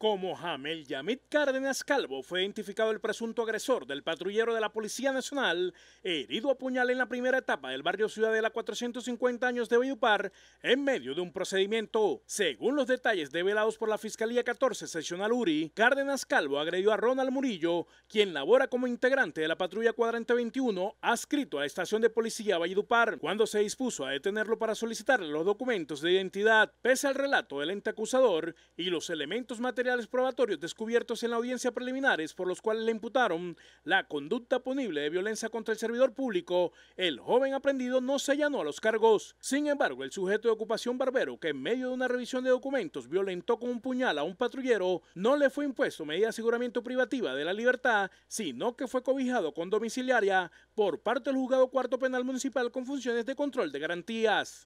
Como Jamel Yamit Cárdenas Calvo fue identificado el presunto agresor del patrullero de la Policía Nacional, herido a puñal en la primera etapa del barrio Ciudadela 450 años de Bayupar, en medio de un procedimiento. Según los detalles develados por la Fiscalía 14 Seccional URI, Cárdenas Calvo agredió a Ronald Murillo, quien labora como integrante de la patrulla Cuadrante 21, adscrito a la estación de policía Valledupar, cuando se dispuso a detenerlo para solicitarle los documentos de identidad. Pese al relato del ente acusador y los elementos materiales probatorios descubiertos en la audiencia preliminares por los cuales le imputaron la conducta punible de violencia contra el servidor público, el joven aprendido no se allanó a los cargos. Sin embargo, el sujeto de ocupación barbero, que en medio de una revisión de documentos violentó con un puñal a un patrullero, no le fue impuesto medida de aseguramiento privativa de la libertad, sino que fue cobijado con domiciliaria por parte del juzgado cuarto penal municipal con funciones de control de garantías.